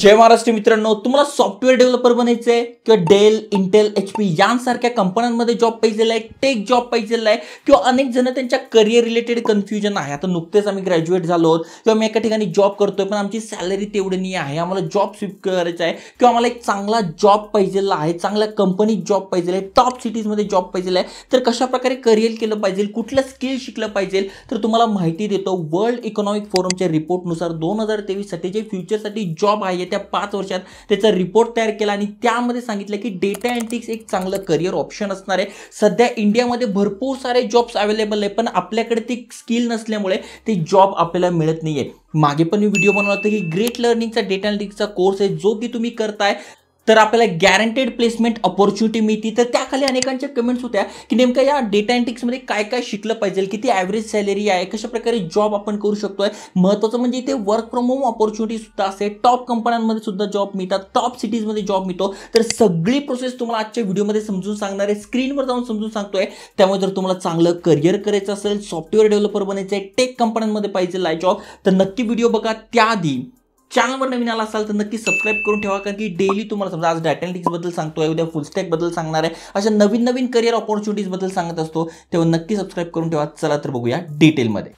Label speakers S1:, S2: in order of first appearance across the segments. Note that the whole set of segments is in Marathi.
S1: जय महाराष्ट्र मित्रांनो तुम्हाला सॉफ्टवेअर डेव्हलपर बनायचं आहे किंवा डेल इंटेल एच पी यांसारख्या कंपन्यांमध्ये जॉब पाहिजेला आहे टेक जॉब पाहिजेला आहे किंवा अनेक जण त्यांच्या करिअर रिलेटेड कन्फ्युजन आहे आता नुकतेच आम्ही ग्रॅज्युएट झालो आहोत किंवा मी एका ठिकाणी जॉब करतोय पण आमची सॅलरी तेवढी नाही आहे आम्हाला जॉब स्विप करायचा आहे किंवा आम्हाला एक चांगला जॉब पाहिजेला आहे चांगल्या कंपनीत जॉब पाहिजे आहे टॉप सिटीजमध्ये जॉब पाहिजे आहे तर कशाप्रकारे करिअर केलं पाहिजे कुठलं स्किल शिकलं पाहिजे तर तुम्हाला माहिती देतो वर्ल्ड इकॉनॉमिक फोरमच्या रिपोर्टनुसार दोन हजार तेवीससाठी जे फ्युचरसाठी जॉब आहे येत्या पाच वर्षात त्याचा रिपोर्ट तयार केला आणि त्यामध्ये सांगितलं की डेटा एंट्रिक्स एक चांगलं करिअर ऑप्शन असणार आहे सध्या इंडियामध्ये भरपूर सारे जॉब्स अवेलेबल आहे पण आपल्याकडे ती स्किल नसल्यामुळे ते जॉब आपल्याला मिळत नाही मागे पण मी व्हिडिओ बनवला होता की ग्रेट लर्निंगचा डेटा एंट्रिक्सचा कोर्स आहे जो की तुम्ही करताय तर आपल्याला गॅरंटेड प्लेसमेंट ऑपॉर्च्युनिटी मिळते तर त्याखाली अनेकांच्या कमेंट्स होत्या की नेमकं या डेटा अँटिक्समध्ये काय काय शिकलं पाहिजे किती ॲव्हरेज सॅलरी आहे कशा प्रकारे जॉब आपण करू शकतो आहे महत्त्वाचं म्हणजे इथे वर्क फ्रॉम होम ऑपॉर्च्युनिटी सुद्धा असते टॉप कंपन्यांमध्ये सुद्धा जॉब मिळतात टॉप सिटीजमध्ये जॉब मिळतो तर सगळी प्रोसेस तुम्हाला आजच्या व्हिडिओमध्ये समजून सांगणार आहे स्क्रीनवर जाऊन समजून सांगतोय त्यामुळे जर तुम्हाला चांगलं करिअर करायचं असेल सॉफ्टवेअर डेव्हलपर बनायचं आहे टेक कंपन्यांमध्ये पाहिजे लाय जॉब तर नक्की व्हिडिओ बघा त्याआधी चॅनलवर नवीन आला असाल तर नक्की सबस्क्राईब करून ठेवा कारण की डेली तुम्हाला समजा आज बद्दल सांगतो आहे उद्या फुलस्टॅकबद्दल सांगणार आहे अशा नवीन नवीन करिअर ऑपॉर्च्युनिटीजबद्दल सांगत असतो तेव्हा नक्की सबस्क्राईब करून ठेवा चला तर बघूया डिटेलमध्ये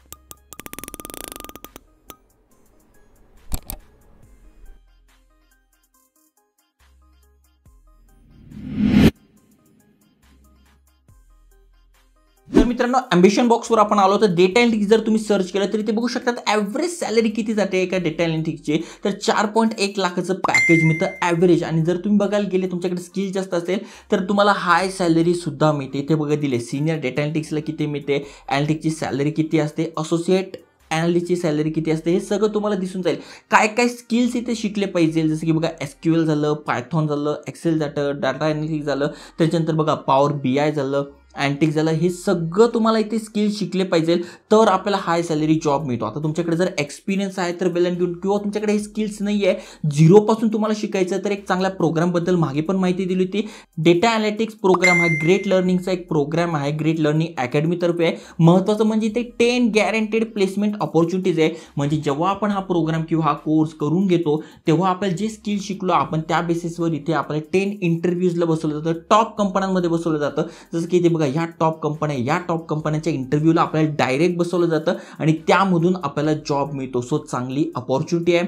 S1: तर मित्रांनो ॲम्बिशन बॉक्सवर आपण आलो तर डेटा एनलिटिक्स जर तुम्ही सर्च केलं तरी ते बघू शकतात ॲव्हरेज सॅलरी किती जाते एका डेटा एनलिटिक्सचे तर चार पॉईंट एक लाखाचं पॅकेज मिळतं ॲव्हरेज आणि जर तुम्ही बघायला गेले तुमच्याकडे स्किल जास्त असेल तर तुम्हाला हाय सॅलरीसुद्धा मिळते इथे बघा दिले सिनियर डेटा एनलिटिक्सला किती मिळते ॲनलिटिक्सची सॅलरी किती असते असोसिएट ॲनालिस्टची सॅलरी किती असते हे सगळं तुम्हाला दिसून जाईल काय काय स्किल्स इथे शिकले पाहिजे जसं की बघा एस एल झालं पायथॉन झालं एक्सेल जातं डाटा एनालिटिक्स झालं त्याच्यानंतर बघा पॉवर बी आय झालं अँटिक झालं हे सगळं तुम्हाला इथे स्किल शिकले पाहिजे तर आपल्याला हाय सॅलरी जॉब मिळतो आता तुमच्याकडे जर एक्सपिरियन्स आहे तर वेल अँड किंवा तुमच्याकडे हे स्किल्स नाही आहे झिरोपासून तुम्हाला शिकायचं तर एक चांगल्या प्रोग्रामबद्दल मागे पण माहिती दिली होती डेटा अनालिटिक्स प्रोग्राम हा ग्रेट लर्निंगचा एक प्रोग्राम आहे ग्रेट लर्निंग अकॅडमीतर्फे आहे महत्त्वाचं म्हणजे इथे टेन गॅरंटेड प्लेसमेंट ऑपॉर्च्युनिटीज आहे म्हणजे जेव्हा आपण हा प्रोग्राम किंवा हा कोर्स करून घेतो तेव्हा आपल्याला जे स्किल शिकलो आपण त्या बेसिसवर इथे आपल्याला टेन इंटरव्ह्यूजला बसवलं जातं टॉप कंपन्यांमध्ये बसवलं जातं जसं की इथे बघा ह्या टॉप कंपन्या या टॉप कंपन्यांच्या इंटरव्ह्यूला आपल्याला डायरेक्ट बसवलं जातं आणि त्यामधून आपल्याला जॉब मिळतो सो चांगली अपॉर्च्युनिटी आहे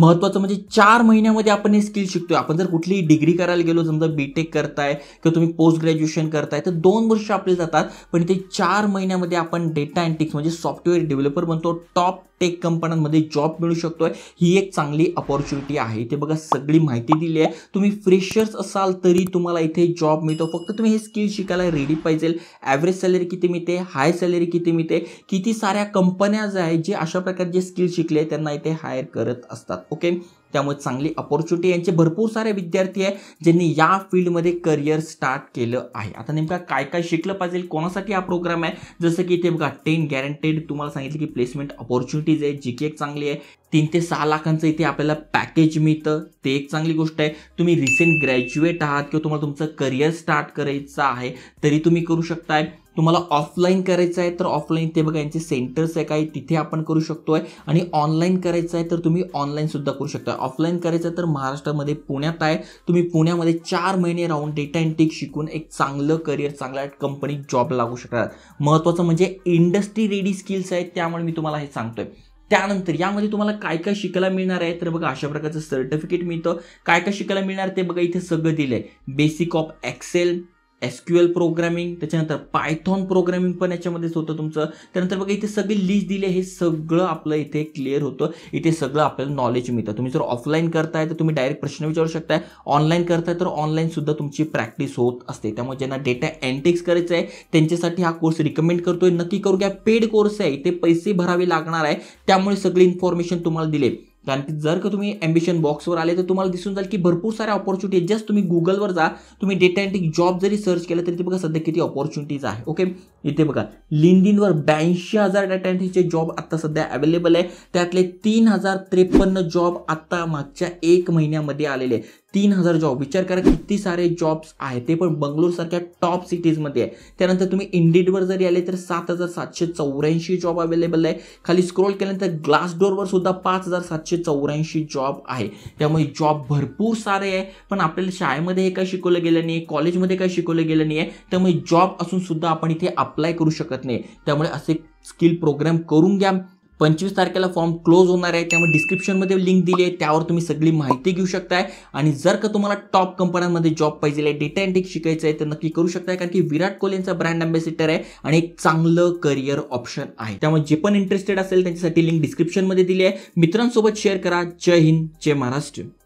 S1: महत्त्वाचं म्हणजे चार महिन्यामध्ये आपण हे स्किल शिकतोय आपण जर कुठलीही डिग्री करायला गेलो समजा बी टेक करताय किंवा तुम्ही पोस्ट ग्रॅज्युएशन करताय तर दोन वर्ष आपले जातात पण ते चार महिन्यामध्ये आपण डेटा अँटिक्स म्हणजे सॉफ्टवेअर डेव्हलपर बनतो टॉप टेक कंपन्यांमध्ये जॉब मिळू शकतो आहे ही एक चांगली अपॉर्च्युनिटी आहे ते बघा सगळी माहिती दिली आहे तुम्ही फ्रेशर्स असाल तरी तुम्हाला इथे जॉब मिळतो फक्त तुम्ही हे स्किल शिकायला रेडी पाहिजे ॲव्हरेज सॅलरी किती मिळते हाय सॅलरी किती मिळते किती साऱ्या कंपन्याज आहेत जे अशा प्रकारचे स्किल शिकले त्यांना इथे हायर करत असतात ओके त्यामुळे चांगली अपॉर्च्युनिटी यांचे भरपूर सारे विद्यार्थी आहे ज्यांनी या फील्डमध्ये करिअर स्टार्ट केलं आहे आता नेमका काय काय शिकलं पाहिजे कोणासाठी हा प्रोग्राम आहे जसं की इथे बघा टेन गॅरंटेड तुम्हाला सांगितलं की प्लेसमेंट अपॉर्च्युनिटीज आहे जी एक चांगली आहे तीन ते सहा लाखांचं इथे आपल्याला पॅकेज मिळतं ते एक चांगली गोष्ट आहे तुम्ही रिसेंट ग्रॅज्युएट आहात किंवा तुम्हाला तुमचं करिअर स्टार्ट करायचं आहे तरी तुम्ही करू शकताय तुम्हाला ऑफलाईन करायचं आहे तर ऑफलाईन ते बघा यांचे सेंटर्स आहे काय तिथे आपण करू शकतो आहे आणि ऑनलाईन करायचं आहे तर तुम्ही ऑनलाईनसुद्धा करू शकता ऑफलाईन करायचं आहे तर महाराष्ट्रामध्ये पुण्यात आहे तुम्ही पुण्यामध्ये चार महिने राहून डेटा एंटिक शिकून एक चांगलं करिअर चांगला कंपनीत जॉब लागू शकतात महत्त्वाचं म्हणजे इंडस्ट्री रेडी स्किल्स आहेत त्यामुळे मी तुम्हाला हे सांगतोय त्यानंतर यामध्ये तुम्हाला काय काय शिकायला मिळणार आहे तर बघा अशा प्रकारचं सर्टिफिकेट मिळतं काय काय शिकायला मिळणार ते बघा इथे सगळं दिलं basic of Excel S programming त्याच्यानंतर पायथॉन प्रोग्रामिंग पण याच्यामध्येच होतं तुमचं त्यानंतर बघा इथे सगळी लिस्ट दिले हे सगळं आपलं इथे क्लिअर होतं इथे सगळं आपल्याला नॉलेज मिळतं तुम्ही जर ऑफलाईन करताय तर तुम्ही डायरेक्ट प्रश्न विचारू शकताय ऑनलाईन करताय तर ऑनलाईनसुद्धा तुमची प्रॅक्टिस होत असते त्यामुळे ज्यांना डेटा एन्टेक्स करायचं आहे त्यांच्यासाठी हा कोर्स रिकमेंड करतोय नक्की करू घ्या पेड कोर्स आहे इथे पैसे भरावे लागणार आहे त्यामुळे सगळी इन्फॉर्मेशन तुम्हाला दिले कारण की जर का तुम्ही ॲम्बिशन बॉक्सवर आले तर तुम्हाला दिसून जाईल की भरपूर सारे ऑपॉर्च्युनिटी जस्ट तुम्ही गुगलवर जा तुम्ही डेटा जॉब जरी सर्च केलं तरी ते बघा सध्या किती ऑपॉर्च्युनिटीज आहे ओके इथे बघा लिंडिनवर ब्याऐंशी हजार डेटा एंट्रीचे जॉब आत्ता सध्या अवेलेबल आहे त्यातले तीन हजार त्रेपन्न जॉब आत्ता मागच्या एक महिन्यामध्ये आलेले तीन हजार जॉब विचार करा किती सारे जॉब्स आहेत ते पण बंगलोरसारख्या टॉप सिटीजमध्ये आहे त्यानंतर तुम्ही इंडिडवर जरी आले तर सात हजार सातशे चौऱ्याऐंशी जॉब अवेलेबल आहे खाली स्क्रोल केल्यानंतर ग्लास डोरवर सुद्धा पाच हजार सातशे चौऱ्याऐंशी जॉब आहे त्यामुळे जॉब भरपूर सारे आहे पण आपल्याला शाळेमध्ये हे काय शिकवलं गेलं नाही कॉलेजमध्ये काय शिकवलं गेलं नाही आहे त्यामुळे जॉब असून सुद्धा आपण इथे अप्लाय करू शकत नाही त्यामुळे असे स्किल प्रोग्राम करून घ्या पंचवीस तारखेला फॉर्म क्लोज होणार आहे त्यामुळे डिस्क्रिप्शनमध्ये लिंक दिली आहे त्यावर तुम्ही सगळी माहिती घेऊ शकताय आणि जर का तुम्हाला टॉप कंपन्यांमध्ये जॉब पाहिजे आहे डेटा एंटिक शिकायचं आहे तर नक्की करू शकताय कारण की विराट कोहली यांचा ब्रँड अँबॅसिडर आहे आणि एक चांगलं करिअर ऑप्शन आहे त्यामुळे जे पण इंटरेस्टेड असेल त्यांच्यासाठी लिंक डिस्क्रिप्शनमध्ये दिली आहे मित्रांसोबत शेअर करा जय हिंद जय महाराष्ट्र